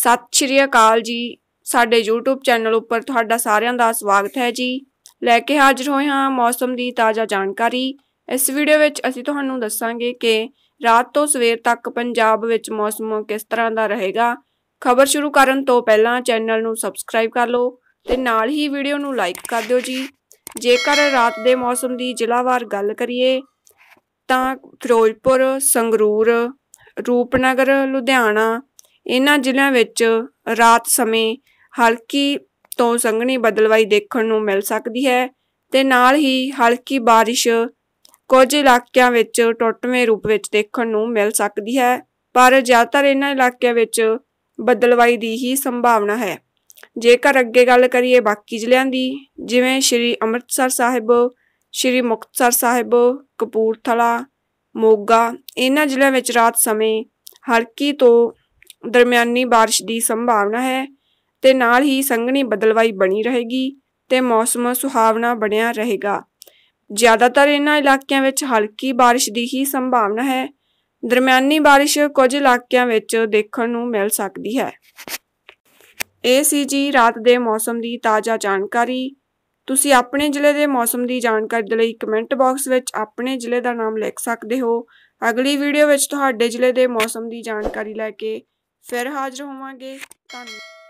ਸਤਿ ਸ਼੍ਰੀ ਅਕਾਲ ਜੀ ਸਾਡੇ YouTube ਚੈਨਲ ਉੱਪਰ ਤੁਹਾਡਾ ਸਾਰਿਆਂ ਦਾ ਸਵਾਗਤ ਹੈ ਜੀ ਲੈ ਕੇ ਹਾਜ਼ਰ ਹੋਏ ਹਾਂ ਮੌਸਮ ਦੀ ਤਾਜ਼ਾ ਜਾਣਕਾਰੀ ਇਸ ਵੀਡੀਓ ਵਿੱਚ ਅਸੀਂ ਤੁਹਾਨੂੰ ਦੱਸਾਂਗੇ ਕਿ ਰਾਤ ਤੋਂ ਸਵੇਰ ਤੱਕ ਪੰਜਾਬ ਵਿੱਚ ਮੌਸਮ ਕਿਸ ਤਰ੍ਹਾਂ ਦਾ ਰਹੇਗਾ ਖਬਰ ਸ਼ੁਰੂ ਕਰਨ ਤੋਂ ਪਹਿਲਾਂ ਚੈਨਲ ਨੂੰ ਸਬਸਕ੍ਰਾਈਬ ਕਰ ਲਓ ਤੇ ਨਾਲ ਹੀ ਵੀਡੀਓ ਨੂੰ ਲਾਈਕ ਕਰ ਦਿਓ ਜੀ ਜੇਕਰ ਰਾਤ ਦੇ ਮੌਸਮ ਦੀ ਜ਼ਿਲ੍ਹਾਵਾਰ ਗੱਲ ਕਰੀਏ ਤਾਂ ਫਿਰੋਜ਼ਪੁਰ ਸੰਗਰੂਰ ਰੂਪਨਗਰ ਲੁਧਿਆਣਾ ਇਹਨਾਂ ਜ਼ਿਲ੍ਹਿਆਂ ਵਿੱਚ ਰਾਤ ਸਮੇਂ ਹਲਕੀ ਤੋਂ ਸੰਘਣੀ ਬਦਲਵਾਈ ਦੇਖਣ ਨੂੰ ਮਿਲ ਸਕਦੀ ਹੈ ਤੇ ਨਾਲ ਹੀ ਹਲਕੀ ਬਾਰਿਸ਼ ਕੁਝ ਇਲਾਕਿਆਂ ਵਿੱਚ ਟੁੱਟਵੇਂ ਰੂਪ ਵਿੱਚ ਦੇਖਣ ਨੂੰ ਮਿਲ ਸਕਦੀ ਹੈ ਪਰ ਜ਼ਿਆਦਾਤਰ ਇਹਨਾਂ ਇਲਾਕਿਆਂ ਵਿੱਚ ਬਦਲਵਾਈ ਦੀ ਹੀ ਸੰਭਾਵਨਾ ਹੈ ਜੇਕਰ ਅੱਗੇ ਗੱਲ ਕਰੀਏ ਬਾਕੀ ਜ਼ਿਲ੍ਹਿਆਂ ਦੀ ਜਿਵੇਂ ਸ਼੍ਰੀ ਅੰਮ੍ਰਿਤਸਰ ਸਾਹਿਬ ਸ਼੍ਰੀ ਮੁਕਤਸਰ ਸਾਹਿਬ ਕਪੂਰਥਲਾ ਮੋਗਾ ਇਹਨਾਂ ਜ਼ਿਲ੍ਹਿਆਂ ਵਿੱਚ ਰਾਤ ਸਮੇਂ ਹਲਕੀ ਤੋਂ ਦਰਮਿਆਨੀ بارش ਦੀ ਸੰਭਾਵਨਾ ਹੈ ਤੇ ਨਾਲ ਹੀ ਸੰਘਣੀ ਬਦਲਵਾਈ ਬਣੀ ਰਹੇਗੀ ਤੇ ਮੌਸਮ ਸੁਹਾਵਣਾ ਬਣਿਆ ਰਹੇਗਾ ਜ਼ਿਆਦਾਤਰ ਇਹਨਾਂ ਇਲਾਕਿਆਂ ਵਿੱਚ ਹਲਕੀ بارش ਦੀ ਹੀ ਸੰਭਾਵਨਾ ਹੈ ਦਰਮਿਆਨੀ بارش ਕੁਝ ਇਲਾਕਿਆਂ ਵਿੱਚ ਦੇਖਣ ਨੂੰ ਮਿਲ ਸਕਦੀ ਹੈ ਇਹ ਸੀ ਜੀ ਰਾਤ ਦੇ ਮੌਸਮ ਦੀ ਤਾਜ਼ਾ ਜਾਣਕਾਰੀ ਤੁਸੀਂ ਆਪਣੇ ਜ਼ਿਲ੍ਹੇ ਦੇ ਮੌਸਮ ਦੀ ਜਾਣਕਾਰੀ ਦੇ ਲਈ ਕਮੈਂਟ ਬਾਕਸ ਵਿੱਚ ਆਪਣੇ ਜ਼ਿਲ੍ਹੇ ਦਾ ਨਾਮ ਲਿਖ ਸਕਦੇ ਹੋ ਅਗਲੀ ਵੀਡੀਓ ਵਿੱਚ ਤੁਹਾਡੇ ਜ਼ਿਲ੍ਹੇ ਦੇ ਮੌਸਮ ਦੀ ਜਾਣਕਾਰੀ ਲੈ ਕੇ ਫਿਰ ਹਾਜ਼ਰ ਹੋਵਾਂਗੇ ਧੰਨਵਾਦ